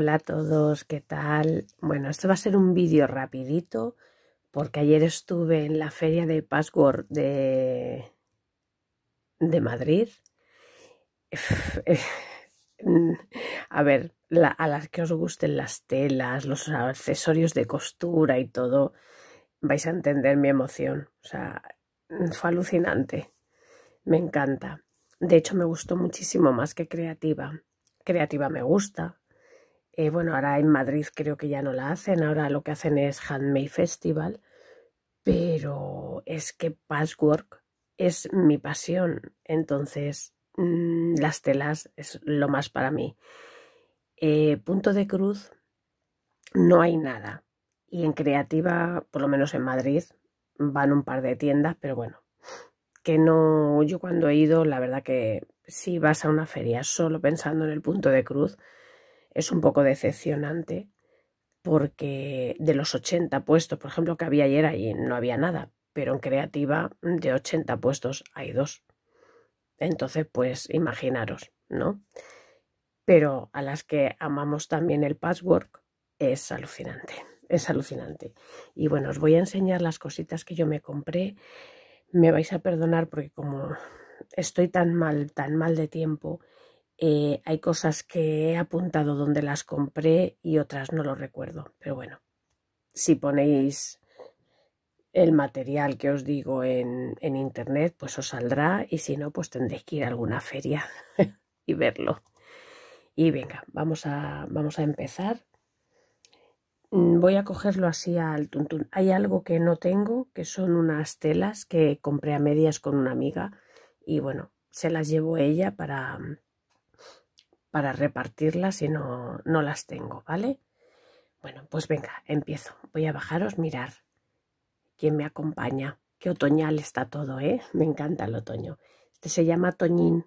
Hola a todos, ¿qué tal? Bueno, esto va a ser un vídeo rapidito porque ayer estuve en la feria de Password de, de Madrid. a ver, a las que os gusten las telas, los accesorios de costura y todo, vais a entender mi emoción. O sea, fue alucinante. Me encanta. De hecho, me gustó muchísimo más que creativa. Creativa me gusta, eh, bueno, ahora en Madrid creo que ya no la hacen, ahora lo que hacen es Handmade Festival, pero es que Patchwork es mi pasión, entonces mm, las telas es lo más para mí. Eh, punto de cruz, no hay nada. Y en creativa, por lo menos en Madrid, van un par de tiendas, pero bueno, que no, yo cuando he ido, la verdad que si vas a una feria solo pensando en el punto de cruz, es un poco decepcionante porque de los 80 puestos, por ejemplo, que había ayer, ahí no había nada, pero en creativa mm, de 80 puestos hay dos. Entonces, pues imaginaros, ¿no? Pero a las que amamos también el patchwork es alucinante, es alucinante. Y bueno, os voy a enseñar las cositas que yo me compré. Me vais a perdonar porque como estoy tan mal, tan mal de tiempo, eh, hay cosas que he apuntado donde las compré y otras no lo recuerdo. Pero bueno, si ponéis el material que os digo en, internet, pues os saldrá y si no, pues tendréis que ir a alguna feria y verlo. Y venga, vamos a, vamos a empezar. Mm, voy a cogerlo así al tuntún. Hay algo que no tengo, que son unas telas que compré a medias con una amiga y bueno, se las llevo ella para, para repartirlas si no, no las tengo, ¿vale? Bueno, pues venga, empiezo. Voy a bajaros, mirar quién me acompaña. Qué otoñal está todo, ¿eh? Me encanta el otoño. Este se llama Toñín,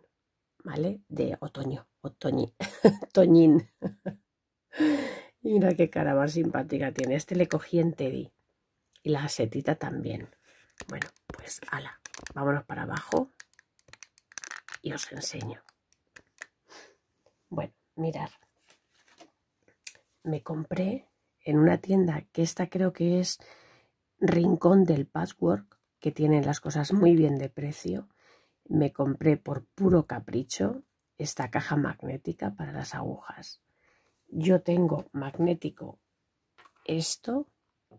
¿vale? De otoño, Otoñín. Toñín. Mira qué cara más simpática tiene. Este le cogí en Teddy. Y la setita también. Bueno, pues ala, vámonos para abajo y os enseño. Bueno, mirar. Me compré en una tienda que esta creo que es Rincón del Patchwork, que tiene las cosas muy bien de precio. Me compré por puro capricho esta caja magnética para las agujas. Yo tengo magnético esto,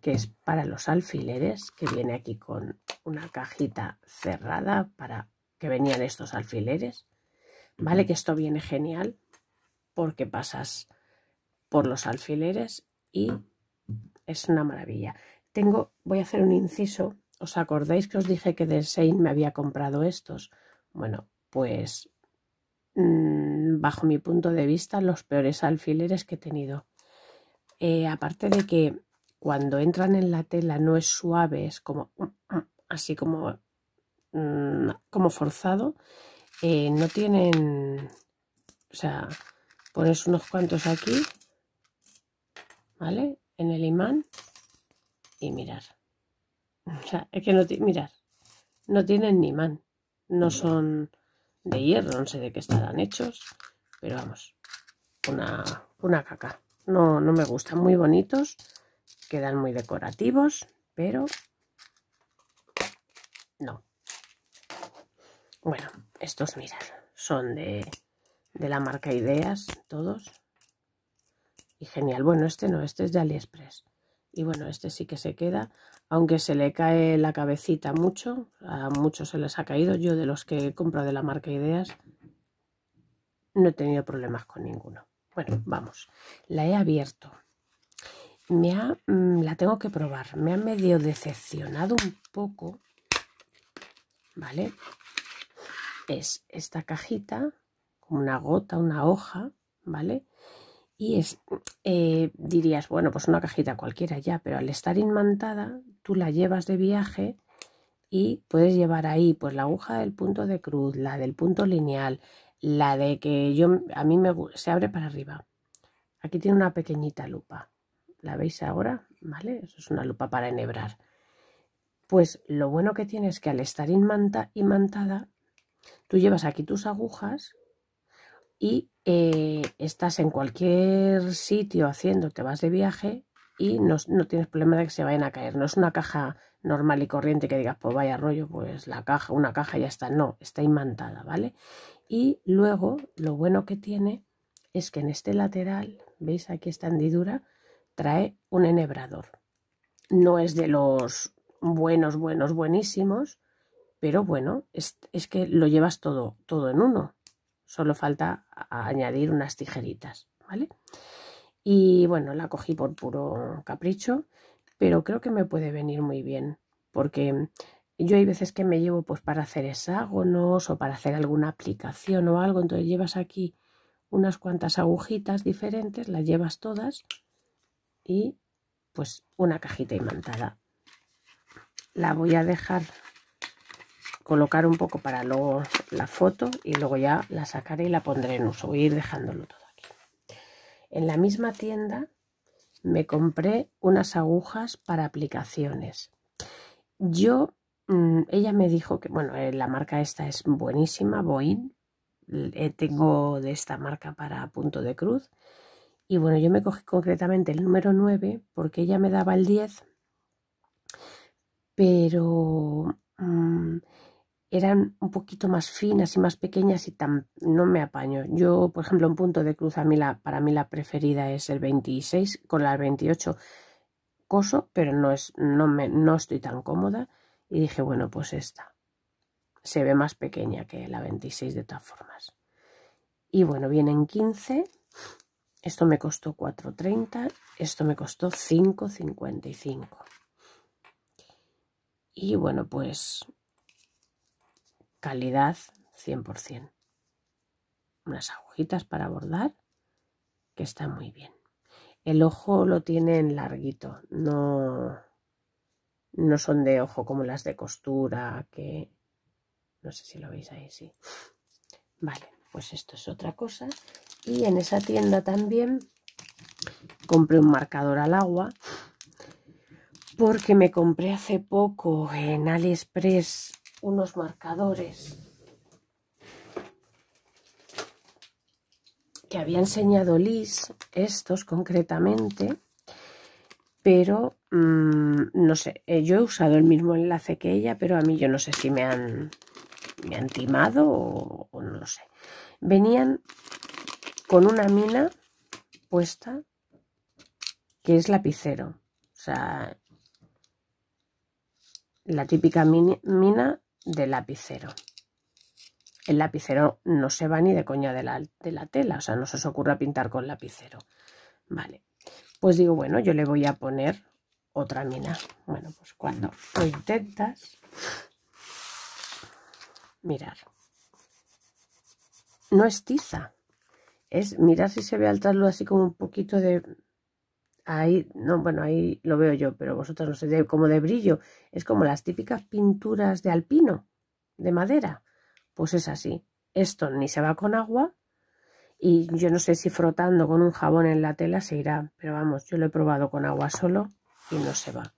que es para los alfileres, que viene aquí con una cajita cerrada para que venían estos alfileres. ¿Vale? Que esto viene genial porque pasas por los alfileres y es una maravilla. Tengo, voy a hacer un inciso. ¿Os acordáis que os dije que de Sein me había comprado estos? Bueno, pues mm, bajo mi punto de vista, los peores alfileres que he tenido. Eh, aparte de que cuando entran en la tela no es suave, es como así como, mm, como forzado. Eh, no tienen, o sea, pones unos cuantos aquí, ¿vale? En el imán y mirar. O sea, es que no mirar, no tienen imán, no son de hierro, no sé de qué estarán hechos, pero vamos, una, una caca. No, no me gustan, muy bonitos, quedan muy decorativos, pero no. Bueno, estos mirad, son de de la marca Ideas, todos. Y genial. Bueno, este no, este es de AliExpress. Y bueno, este sí que se queda, aunque se le cae la cabecita mucho. A muchos se les ha caído. Yo de los que compro de la marca Ideas no he tenido problemas con ninguno. Bueno, vamos. La he abierto. Me mm, la tengo que probar. Me ha medio decepcionado un poco. ¿Vale? Es esta cajita como una gota, una hoja, ¿vale? Y es, eh, dirías, bueno, pues una cajita cualquiera ya, pero al estar inmantada, tú la llevas de viaje y puedes llevar ahí pues la aguja del punto de cruz, la del punto lineal, la de que yo, a mí me se abre para arriba. Aquí tiene una pequeñita lupa. ¿La veis ahora? ¿Vale? Eso es una lupa para enhebrar. Pues lo bueno que tiene es que al estar inmanta, inmantada, tú llevas aquí tus agujas y eh, estás en cualquier sitio haciendo, te vas de viaje y no, tienes problema de que se vayan a caer. No es una caja normal y corriente que digas, pues vaya rollo, pues la caja, una caja ya está. No, está imantada, ¿vale? Y luego lo bueno que tiene es que en este lateral, ¿veis aquí esta hendidura? Trae un enhebrador. No es de los buenos, buenos, buenísimos, pero bueno, es, es que lo llevas todo, todo en uno. Solo falta añadir unas tijeritas, ¿vale? Y bueno, la cogí por puro capricho, pero creo que me puede venir muy bien, porque yo hay veces que me llevo pues para hacer hexágonos o para hacer alguna aplicación o algo, entonces llevas aquí unas cuantas agujitas diferentes, las llevas todas y pues una cajita imantada. La voy a dejar colocar un poco para luego la foto y luego ya la sacaré y la pondré en uso. Voy a ir dejándolo todo aquí. En la misma tienda me compré unas agujas para aplicaciones. Yo, mm, ella me dijo que, bueno, eh, la marca esta es buenísima, Boeing. Eh, tengo de esta marca para punto de cruz. Y bueno, yo me cogí concretamente el número 9 porque ella me daba el 10. Pero mm, eran un poquito más finas y más pequeñas y tan, no me apaño. Yo, por ejemplo, un punto de cruz a mí la, para mí la preferida es el 26 con la 28 coso, pero no, es, no, me, no estoy tan cómoda y dije, bueno, pues esta se ve más pequeña que la 26 de todas formas. Y bueno, vienen 15, esto me costó 4.30, esto me costó 5.55. Y bueno, pues calidad 100%. Unas agujitas para bordar que está muy bien. El ojo lo tienen larguito, no, no son de ojo como las de costura, que no sé si lo veis ahí, sí. Vale, pues esto es otra cosa. Y en esa tienda también compré un marcador al agua porque me compré hace poco en AliExpress unos marcadores que había enseñado Liz, estos concretamente, pero mm, no sé, eh, yo he usado el mismo enlace que ella, pero a mí yo no sé si me han, me han timado o, o no lo sé. Venían con una mina puesta que es lapicero, o sea, la típica mina de lapicero. El lapicero no se va ni de coña de la, tela, o sea, no se os ocurra pintar con lapicero. Vale, pues digo, bueno, yo le voy a poner otra mina. Bueno, pues cuando lo intentas, mirar. No es tiza, es mirar si se ve al traslo así como un poquito de ahí, no, bueno, ahí lo veo yo, pero vosotros no sé, como de brillo, es como las típicas pinturas de alpino, de madera, pues es así, esto ni se va con agua y yo no sé si frotando con un jabón en la tela se irá, pero vamos, yo lo he probado con agua solo y no se va,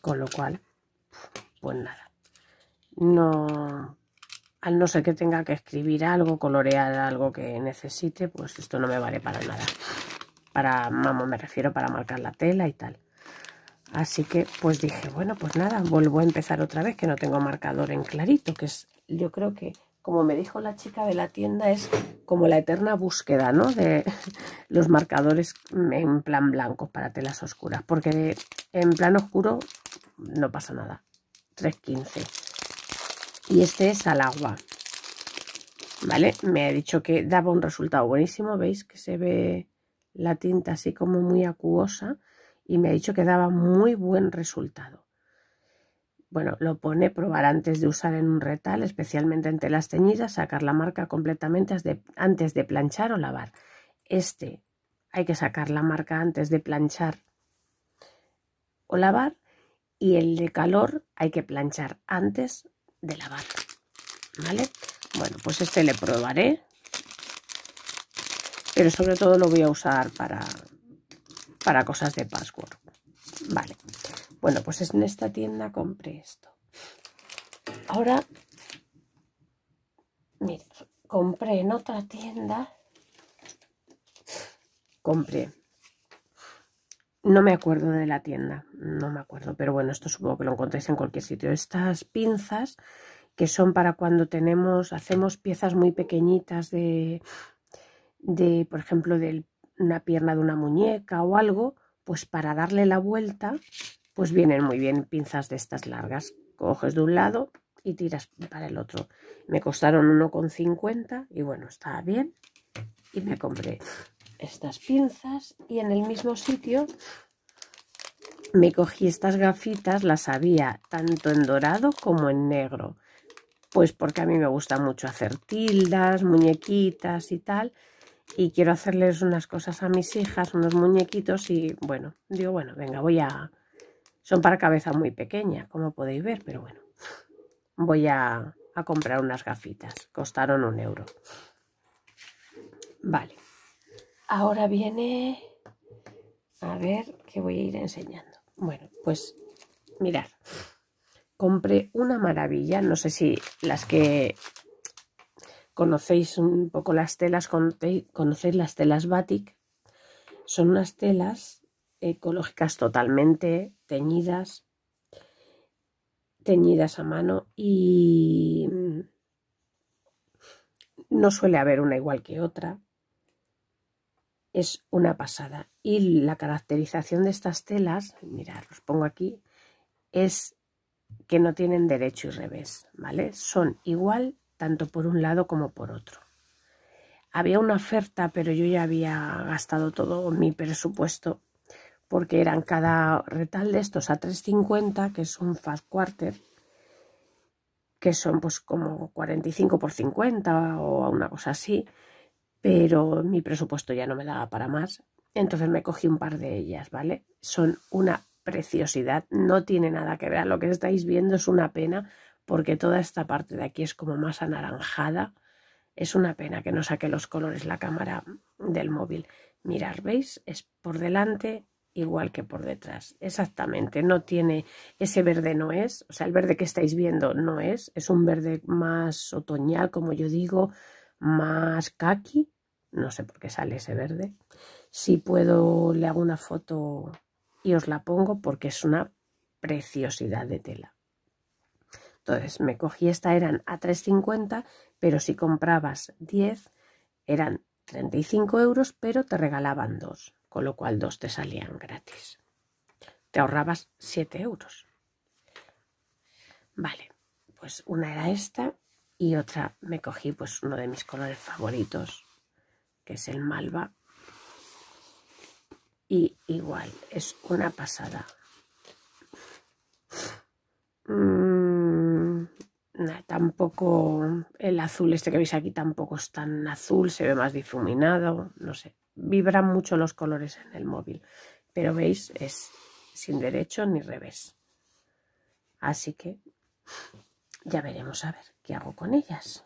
con lo cual, pues nada, no, al no ser que tenga que escribir algo, colorear algo que necesite, pues esto no me vale para nada para mamo me refiero para marcar la tela y tal así que pues dije bueno pues nada vuelvo a empezar otra vez que no tengo marcador en clarito que es yo creo que como me dijo la chica de la tienda es como la eterna búsqueda no de los marcadores en plan blanco para telas oscuras porque en plan oscuro no pasa nada 315 y este es al agua ¿vale? Me ha dicho que daba un resultado buenísimo, ¿veis? Que se ve la tinta así como muy acuosa y me ha dicho que daba muy buen resultado. Bueno, lo pone probar antes de usar en un retal, especialmente entre las teñidas, sacar la marca completamente antes de planchar o lavar. Este hay que sacar la marca antes de planchar o lavar y el de calor hay que planchar antes de lavar. Bueno, pues este le probaré pero sobre todo lo voy a usar para, para cosas de password. Vale, bueno, pues en esta tienda compré esto. Ahora, mira, compré en otra tienda, compré, no me acuerdo de la tienda, no me acuerdo, pero bueno, esto supongo que lo encontréis en cualquier sitio. Estas pinzas que son para cuando tenemos, hacemos piezas muy pequeñitas de, de, por ejemplo, de una pierna de una muñeca o algo, pues para darle la vuelta, pues vienen muy bien pinzas de estas largas. Coges de un lado y tiras para el otro. Me costaron 1,50 y bueno, estaba bien. Y me compré estas pinzas y en el mismo sitio me cogí estas gafitas, las había tanto en dorado como en negro. Pues porque a mí me gusta mucho hacer tildas, muñequitas y tal y quiero hacerles unas cosas a mis hijas, unos muñequitos y bueno, digo, bueno, venga, voy a... Son para cabeza muy pequeña, como podéis ver, pero bueno, voy a, a comprar unas gafitas, costaron un euro. Vale, ahora viene... A ver, ¿qué voy a ir enseñando. Bueno, pues mirad, compré una maravilla, no sé si las que conocéis un poco las telas, conocéis las telas batik, son unas telas ecológicas totalmente teñidas, teñidas a mano y mm, no suele haber una igual que otra. Es una pasada. Y la caracterización de estas telas, mirad, os pongo aquí, es que no tienen derecho y revés, ¿vale? Son igual tanto por un lado como por otro. Había una oferta, pero yo ya había gastado todo mi presupuesto porque eran cada retal de estos a 3,50, que es un fast quarter, que son pues como 45 por 50 o una cosa así, pero mi presupuesto ya no me daba para más. Entonces me cogí un par de ellas, ¿vale? Son una preciosidad, no tiene nada que ver lo que estáis viendo, es una pena porque toda esta parte de aquí es como más anaranjada. Es una pena que no saque los colores la cámara del móvil. Mirar, ¿veis? Es por delante igual que por detrás. Exactamente, no tiene, ese verde no es, o sea, el verde que estáis viendo no es, es un verde más otoñal, como yo digo, más kaki. No sé por qué sale ese verde. Si puedo, le hago una foto y os la pongo porque es una preciosidad de tela. Entonces me cogí esta, eran a 3,50, pero si comprabas 10 eran 35 euros, pero te regalaban dos, con lo cual dos te salían gratis. Te ahorrabas 7 euros. Vale, pues una era esta y otra me cogí pues uno de mis colores favoritos, que es el malva. Y igual, es una pasada. Mm tampoco el azul este que veis aquí tampoco es tan azul, se ve más difuminado, no sé. Vibran mucho los colores en el móvil, pero veis, es sin derecho ni revés. Así que ya veremos a ver qué hago con ellas.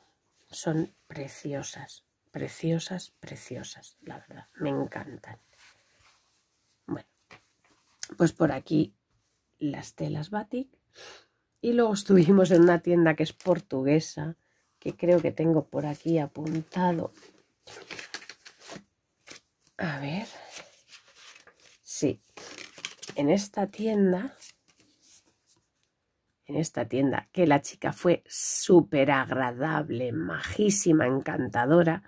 Son preciosas, preciosas, preciosas, la verdad, me encantan. Bueno, pues por aquí las telas batik y luego estuvimos en una tienda que es portuguesa, que creo que tengo por aquí apuntado. A ver. Sí. En esta tienda, en esta tienda, que la chica fue súper agradable, majísima, encantadora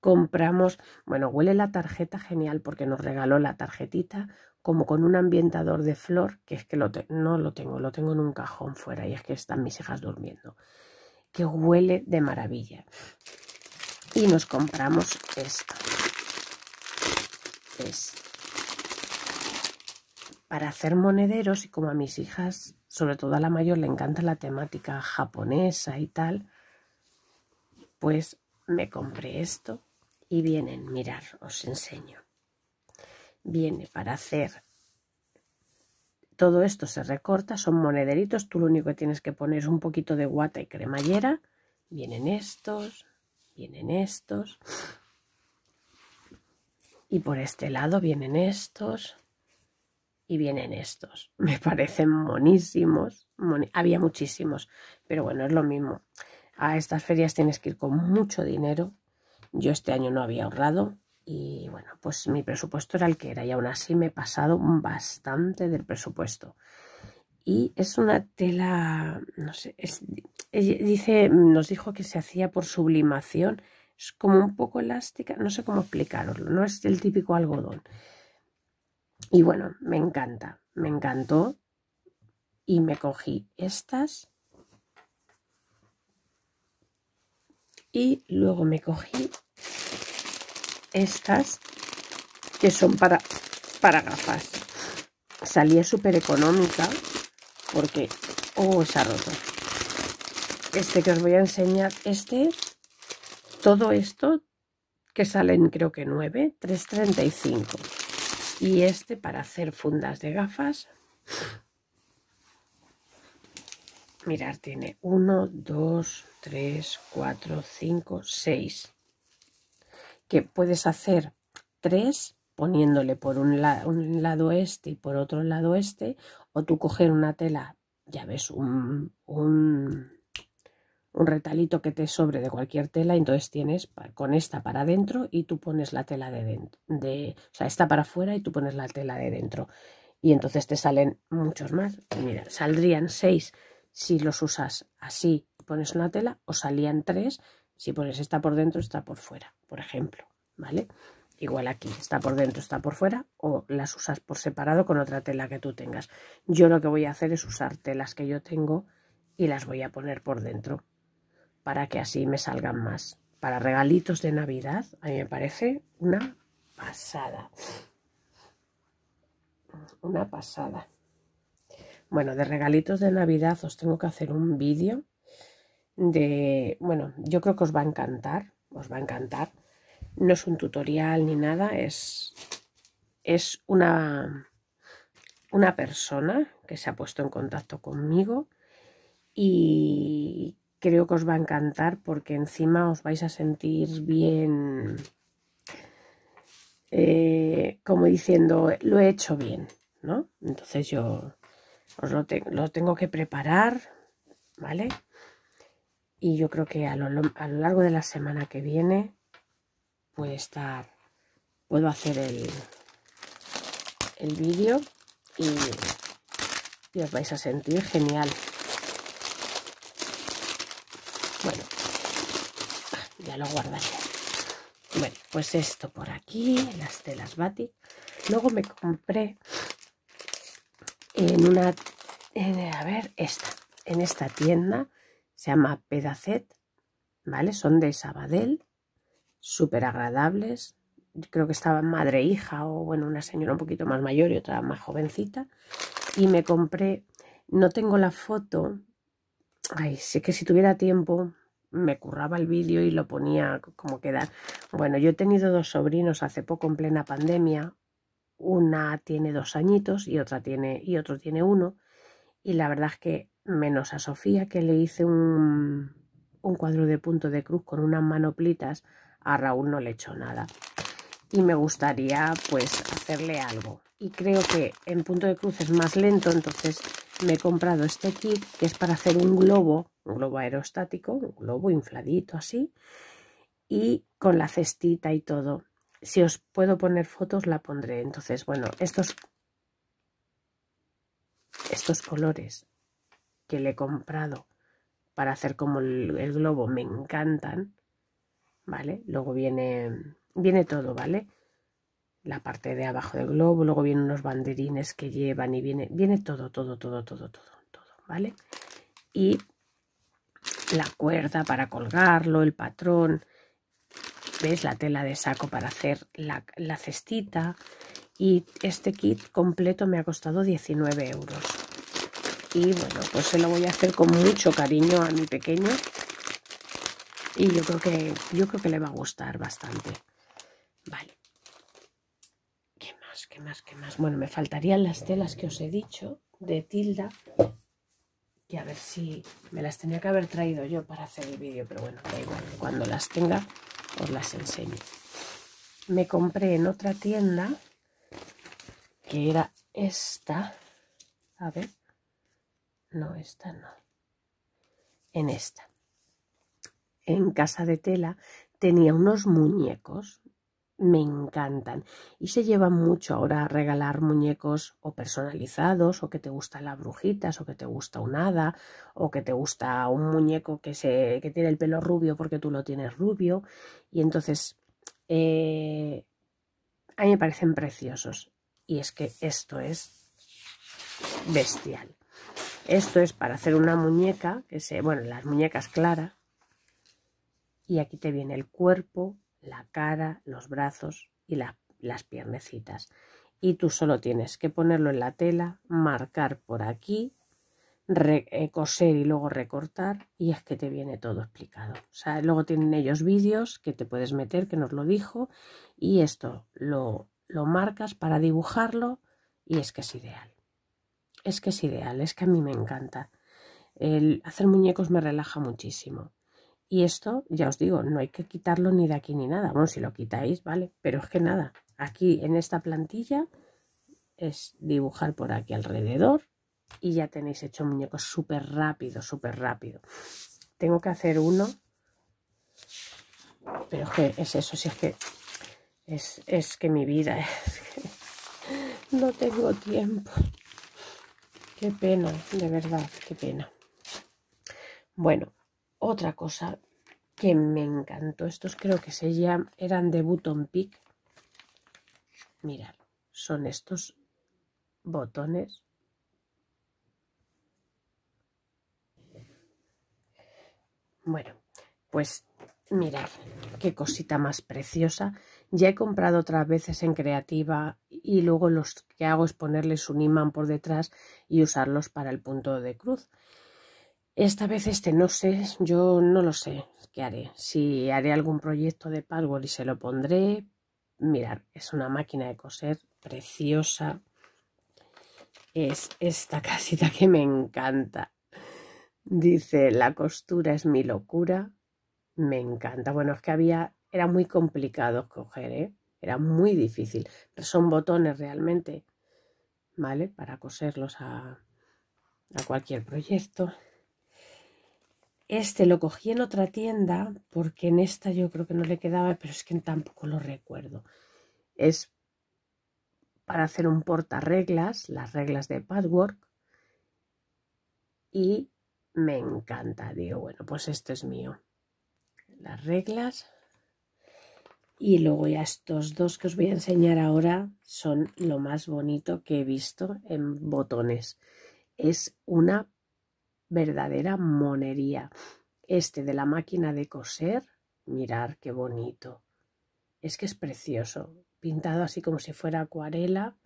compramos, bueno, huele la tarjeta genial porque nos regaló la tarjetita como con un ambientador de flor, que es que no lo tengo, lo tengo en un cajón fuera y es que están mis hijas durmiendo, que huele de maravilla. Y nos compramos esto. para hacer monederos y como a mis hijas, sobre todo a la mayor, le encanta la temática japonesa y tal, pues me compré esto y vienen, mirar, os enseño. Viene para hacer todo esto se recorta, son monederitos, tú lo único que tienes que poner es un poquito de guata y cremallera. Vienen estos, vienen estos. Y por este lado vienen estos y vienen estos. Me parecen monísimos. Había muchísimos, pero bueno, es lo mismo. A estas ferias tienes que ir con mucho dinero yo este año no había ahorrado y bueno, pues mi presupuesto era el que era y aún así me he pasado bastante del presupuesto. Y es una tela, no sé, dice, nos dijo que se hacía por sublimación, es como un poco elástica, no sé cómo explicarlo, no es el típico algodón. Y bueno, me encanta, me encantó y me cogí estas y luego me cogí estas, que son para, para gafas. Salía súper económica porque... ¡Oh, se ha roto! Este que os voy a enseñar, este, todo esto, que salen creo que 9, 3.35. Y este para hacer fundas de gafas. Mirad, tiene 1, 2, 3, 4, 5, 6 que puedes hacer tres poniéndole por un, lado este y por otro lado este, o tú coger una tela, ya ves, un, un, un retalito que te sobre de cualquier tela, entonces tienes con esta para adentro y tú pones la tela de dentro, de, o sea, esta para afuera y tú pones la tela de dentro. Y entonces te salen muchos más. Mira, saldrían seis si los usas así pones una tela, o salían tres si pones está por dentro, está por fuera, por ejemplo, ¿vale? Igual aquí, está por dentro, está por fuera, o las usas por separado con otra tela que tú tengas. Yo lo que voy a hacer es usar telas que yo tengo y las voy a poner por dentro para que así me salgan más. Para regalitos de Navidad, a mí me parece una pasada. Una pasada. Bueno, de regalitos de Navidad os tengo que hacer un vídeo de, bueno, yo creo que os va a encantar, os va a encantar. No es un tutorial ni nada, es, es una, una persona que se ha puesto en contacto conmigo y creo que os va a encantar porque encima os vais a sentir bien, eh, como diciendo, lo he hecho bien, ¿no? Entonces yo os lo tengo que preparar, ¿vale? y yo creo que a lo, a lo, largo de la semana que viene puede estar puedo hacer el el vídeo y, y, os vais a sentir genial bueno ah, ya lo guardaré bueno pues esto por aquí las telas batik luego me compré en una a ver esta en esta tienda se llama Pedacet, ¿vale? Son de Sabadell, súper agradables. creo que estaban madre e hija, o bueno, una señora un poquito más mayor y otra más jovencita. Y me compré, no tengo la foto, ay, sé que si tuviera tiempo me curraba el vídeo y lo ponía como quedar. Bueno, yo he tenido dos sobrinos hace poco en plena pandemia. Una tiene dos añitos y otra tiene, y otro tiene uno. Y la verdad es que menos a Sofía que le hice un, cuadro de punto de cruz con unas manoplitas, a Raúl no le hecho nada. Y me gustaría pues hacerle algo. Y creo que en punto de cruz es más lento, entonces me he comprado este kit que es para hacer un globo, un globo aerostático, un globo infladito así, y con la cestita y todo. Si os puedo poner fotos la pondré. Entonces, bueno, estos, estos colores que le he comprado para hacer como el, globo me encantan, ¿vale? Luego viene, viene todo, ¿vale? La parte de abajo del globo, luego vienen unos banderines que llevan y viene, viene todo, todo, todo, todo, todo, todo, ¿vale? Y la cuerda para colgarlo, el patrón, ¿ves? La tela de saco para hacer la, la cestita. Y este kit completo me ha costado 19 euros y bueno, pues se lo voy a hacer con mucho cariño a mi pequeño y yo creo que, yo creo que le va a gustar bastante. Vale. ¿Qué más? ¿Qué más? ¿Qué más? Bueno, me faltarían las telas que os he dicho de Tilda. Y a ver si me las tenía que haber traído yo para hacer el vídeo, pero bueno, da igual. Cuando las tenga, os las enseño. Me compré en otra tienda, que era esta. A ver no, esta no, en esta. En Casa de Tela tenía unos muñecos, me encantan y se lleva mucho ahora a regalar muñecos o personalizados o que te gusta las brujitas o que te gusta un hada o que te gusta un muñeco que, que tiene el pelo rubio porque tú lo tienes rubio y entonces eh, a mí me parecen preciosos y es que esto es bestial esto es para hacer una muñeca, que se, bueno, las muñecas claras. Y aquí te viene el cuerpo, la cara, los brazos y las piernecitas. Y tú solo tienes que ponerlo en la tela, marcar por aquí, eh, coser y luego recortar y es que te viene todo explicado. O sea, luego tienen ellos vídeos que te puedes meter, que nos lo dijo, y esto lo marcas para dibujarlo y es que es ideal es que es ideal, es que a mí me encanta. El hacer muñecos me relaja muchísimo. Y esto, ya os digo, no hay que quitarlo ni de aquí ni nada. Bueno, si lo quitáis, vale, pero es que nada. Aquí en esta plantilla es dibujar por aquí alrededor y ya tenéis hecho muñecos súper rápido, súper rápido. Tengo que hacer uno, pero es que es eso, si es que es, es que mi vida, es que no tengo tiempo. Qué pena, de verdad, qué pena. Bueno, otra cosa que me encantó. Estos creo que se llaman, eran de Button Pick. Mirad, son estos botones. Bueno, pues Mirad, qué cosita más preciosa. Ya he comprado otras veces en creativa y luego lo que hago es ponerles un imán por detrás y usarlos para el punto de cruz. Esta vez este no sé, yo no lo sé qué haré. Si haré algún proyecto de password y se lo pondré. Mirad, es una máquina de coser preciosa. Es esta casita que me encanta. Dice, la costura es mi locura me encanta. Bueno, es que había, era muy complicado coger ¿eh? Era muy difícil. Son botones realmente, ¿vale? Para coserlos a, a cualquier proyecto. Este lo cogí en otra tienda porque en esta yo creo que no le quedaba, pero es que tampoco lo recuerdo. Es para hacer un portarreglas, las reglas de Padwork. Y me encanta. Digo, bueno, pues este es mío las reglas. Y luego ya estos dos que os voy a enseñar ahora son lo más bonito que he visto en botones. Es una verdadera monería. Este de la máquina de coser, mirar qué bonito. Es que es precioso, pintado así como si fuera acuarela.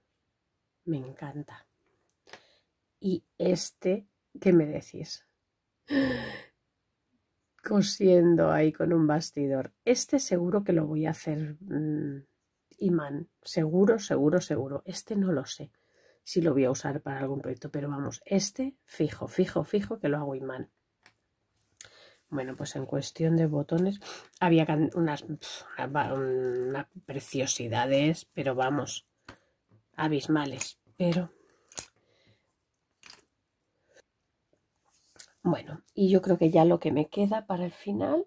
Me encanta. Y este, ¿qué me decís? cosiendo ahí con un bastidor. Este seguro que lo voy a hacer mm, imán. Seguro, seguro, seguro. Este no lo sé si lo voy a usar para algún proyecto, pero vamos, este fijo, fijo, fijo que lo hago imán. Bueno, pues en cuestión de botones había unas preciosidades, pero vamos, abismales. Pero Bueno, y yo creo que ya lo que me queda para el final.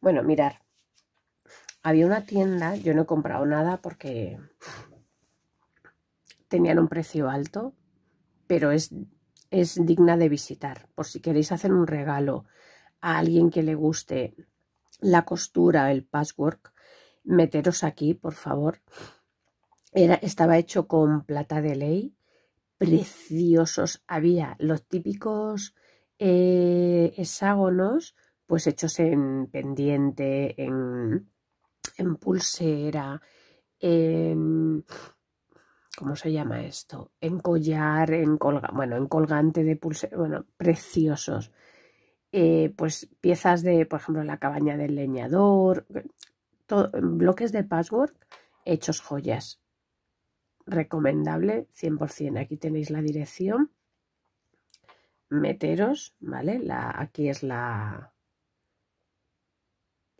Bueno, mirar. Había una tienda, yo no he comprado nada porque tenían un precio alto, pero es, es digna de visitar. Por si queréis hacer un regalo a alguien que le guste la costura, el patchwork, meteros aquí, por favor. Era, estaba hecho con plata de ley, preciosos. Había los típicos eh, hexágonos pues hechos en pendiente, en, en pulsera, en... ¿Cómo se llama esto? En collar, en colga, bueno, en colgante de pulsera, bueno, preciosos. Eh, pues piezas de, por ejemplo, la cabaña del leñador, bloques de password hechos joyas. Recomendable 100%. Aquí tenéis la dirección meteros, ¿vale? La, aquí es la,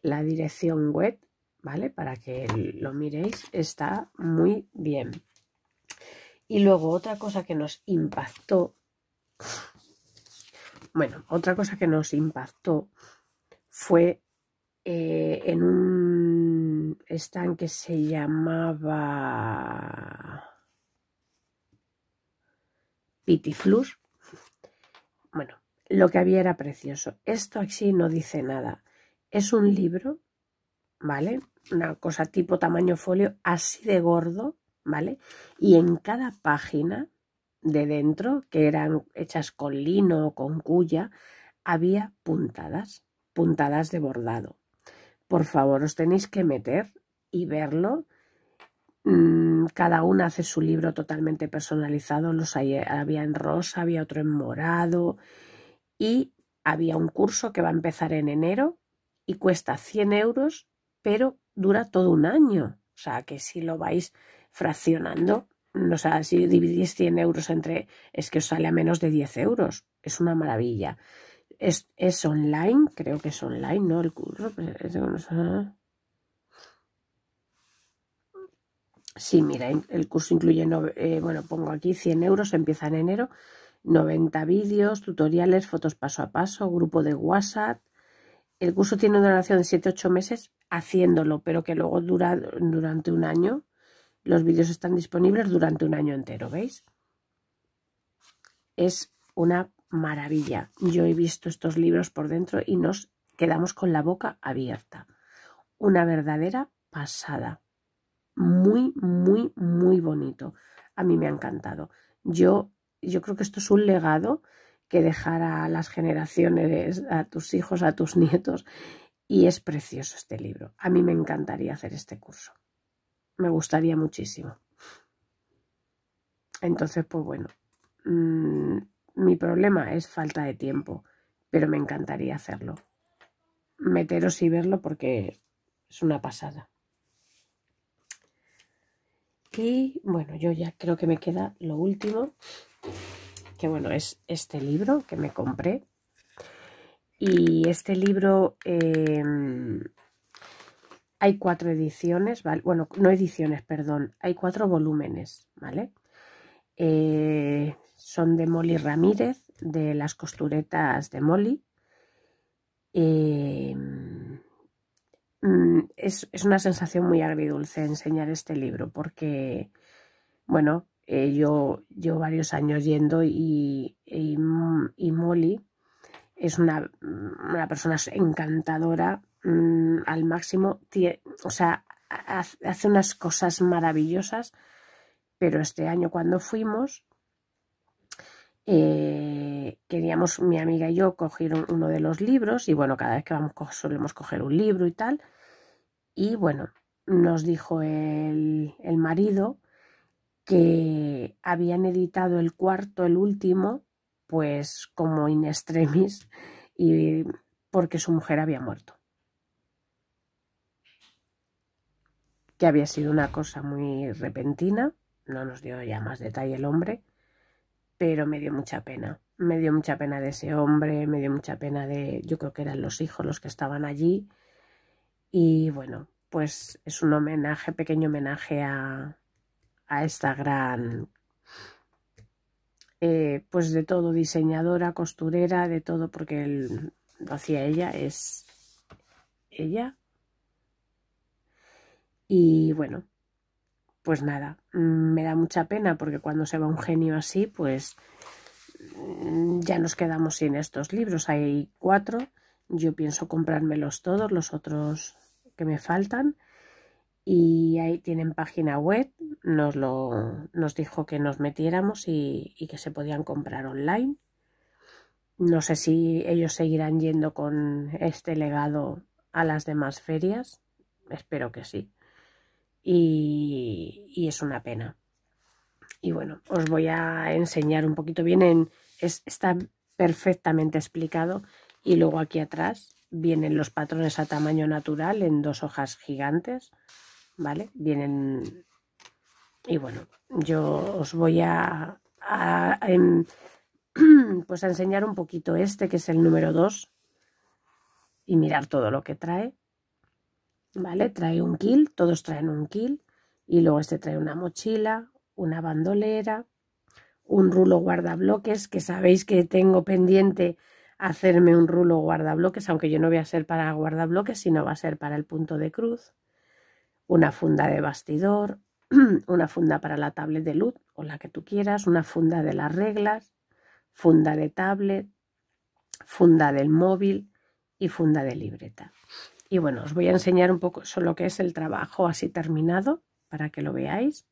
la dirección web, ¿vale? Para que lo miréis, está muy bien. Y luego otra cosa que nos impactó, bueno, otra cosa que nos impactó fue eh, en un stand que se llamaba Pitiflus, bueno, lo que había era precioso. Esto aquí no dice nada. Es un libro, ¿vale? Una cosa tipo tamaño folio, así de gordo, ¿vale? Y en cada página de dentro, que eran hechas con lino o con cuya, había puntadas, puntadas de bordado. Por favor, os tenéis que meter y verlo Mm, cada una hace su libro totalmente personalizado. Los eh, había en rosa, había otro en morado y había un curso que va a empezar en enero y cuesta 100 euros, pero dura todo un año. O sea, que si lo vais fraccionando, o sea, si dividís 100 euros entre, es que os sale a menos de 10 euros. Es una maravilla. Es, es online, creo que es online, ¿no? El curso. Pues, Sí, mira, el curso incluye, eh, bueno, pongo aquí 100 euros, empieza en enero, 90 vídeos, tutoriales, fotos paso a paso, grupo de WhatsApp. El curso tiene una duración de 7-8 meses haciéndolo, pero que luego dura durante un año. Los vídeos están disponibles durante un año entero, ¿veis? Es una maravilla. Yo he visto estos libros por dentro y nos quedamos con la boca abierta. Una verdadera pasada muy, muy, muy bonito. A mí me ha encantado. Yo, yo creo que esto es un legado que dejará a las generaciones, a tus hijos, a tus nietos. Y es precioso este libro. A mí me encantaría hacer este curso. Me gustaría muchísimo. Entonces, pues bueno, mm, mi problema es falta de tiempo, pero me encantaría hacerlo. Meteros y verlo porque es una pasada bueno, yo ya creo que me queda lo último, que bueno, es este libro que me compré. Y este libro em, hay cuatro ediciones, Bueno, no ediciones, perdón, hay cuatro volúmenes, ¿vale? Eh, son de Molly Ramírez, de las costuretas de Molly. Eh, es, una sensación muy agridulce enseñar este libro porque, bueno, eh, yo llevo varios años yendo y, y, Molly es una, persona encantadora mm, al máximo, o sea, hace unas cosas maravillosas, pero este año cuando fuimos, eh, queríamos, mi amiga y yo, coger uno de los libros y bueno, cada vez que vamos solemos coger un libro y tal. Y bueno, nos dijo el, el marido que habían editado el cuarto, el último, pues como in extremis, y porque su mujer había muerto. Que había sido una cosa muy repentina, no nos dio ya más detalle el hombre, pero me dio mucha pena. Me dio mucha pena de ese hombre, me dio mucha pena de, yo creo que eran los hijos los que estaban allí, y bueno, pues es un homenaje, pequeño homenaje a, esta gran, eh, pues de todo, diseñadora, costurera, de todo, porque él, lo hacía ella, es ella. Y bueno, pues nada, mm, me da mucha pena porque cuando se va un genio así, pues mm, ya nos quedamos sin estos libros. Hay cuatro, yo pienso comprármelos todos, los otros que me faltan y ahí tienen página web, nos, lo, nos dijo que nos metiéramos y, que se podían comprar online. No sé si ellos seguirán yendo con este legado a las demás ferias, espero que sí. Y, es una pena. Y bueno, os voy a enseñar un poquito bien, está perfectamente explicado y luego aquí atrás vienen los patrones a tamaño natural en dos hojas gigantes, ¿vale? Vienen... Y bueno, yo os voy a, em, pues a enseñar un poquito este, que es el número 2, y mirar todo lo que trae. ¿Vale? Trae un kill, todos traen un kill, y luego este trae una mochila, una bandolera, un rulo guardabloques, que sabéis que tengo pendiente hacerme un rulo guardabloques, aunque yo no voy a ser para guardabloques, sino va a ser para el punto de cruz, una funda de bastidor, una funda para la tablet de luz o la que tú quieras, una funda de las reglas, funda de tablet, funda del móvil y funda de libreta. Y bueno, os voy a enseñar un poco solo que es el trabajo así terminado para que lo veáis.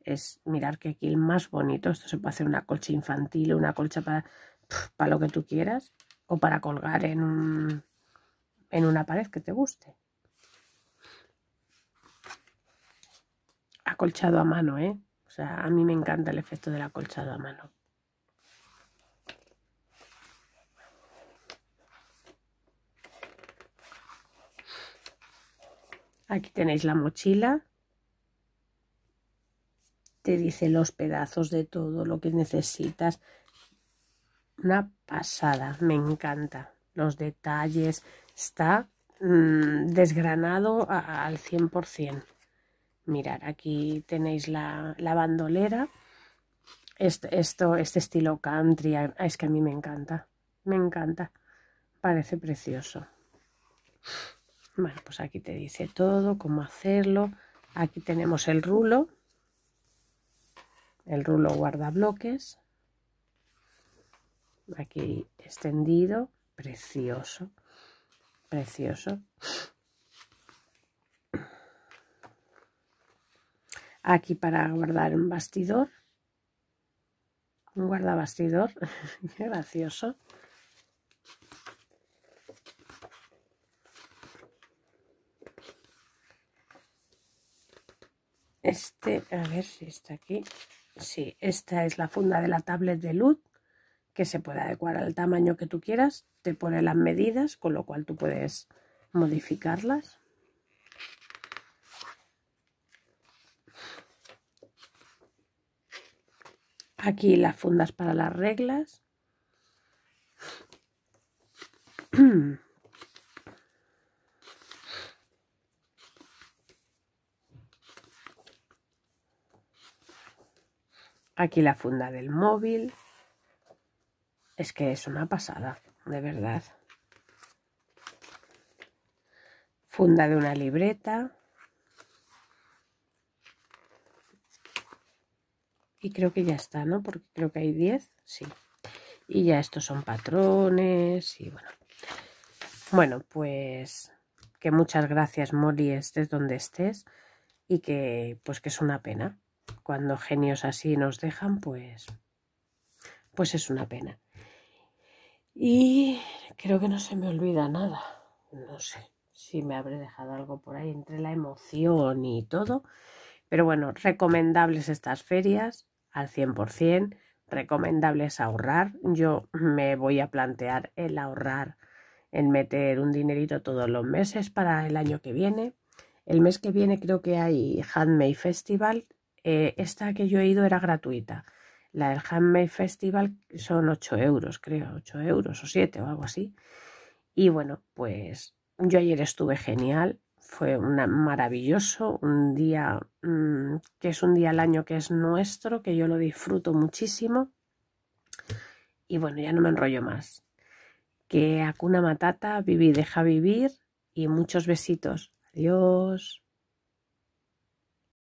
Es mirar que aquí el más bonito, esto se puede hacer una colcha infantil, o una colcha para para lo que tú quieras o para colgar en, en una pared que te guste. Acolchado a mano, ¿eh? O sea, a mí me encanta el efecto del acolchado a mano. Aquí tenéis la mochila. Te dice los pedazos de todo lo que necesitas una pasada, me encanta. Los detalles, está mm, desgranado al 100%. Mirad, aquí tenéis la, bandolera. Este, esto, este estilo country, es que a mí me encanta, me encanta. Parece precioso. Bueno, pues aquí te dice todo, cómo hacerlo. Aquí tenemos el rulo, el rulo guarda bloques aquí extendido, precioso, precioso. Aquí para guardar un bastidor, un guardabastidor, qué gracioso. Este, a ver si está aquí. Sí, esta es la funda de la tablet de luz que se puede adecuar al tamaño que tú quieras. Te pone las medidas, con lo cual tú puedes modificarlas. Aquí las fundas para las reglas. Aquí la funda del móvil. Es que es una pasada, de verdad. Funda de una libreta. Y creo que ya está, ¿no? Porque creo que hay 10, sí. Y ya estos son patrones y bueno. Bueno, pues que muchas gracias Molly, estés donde estés y que pues que es una pena. Cuando genios así nos dejan, pues pues es una pena. Y creo que no se me olvida nada. No sé si me habré dejado algo por ahí entre la emoción y todo. Pero bueno, recomendables estas ferias al 100%, recomendables ahorrar. Yo me voy a plantear el ahorrar, el meter un dinerito todos los meses para el año que viene. El mes que viene creo que hay Handmade Festival. Eh, esta que yo he ido era gratuita la del Handmade Festival son 8 euros, creo, 8 euros o 7 o algo así. Y bueno, pues yo ayer estuve genial, fue maravilloso, un día mm, que es un día al año que es nuestro, que yo lo disfruto muchísimo. Y bueno, ya no me enrollo más. Que Acuna Matata, viví, deja vivir y muchos besitos. Adiós.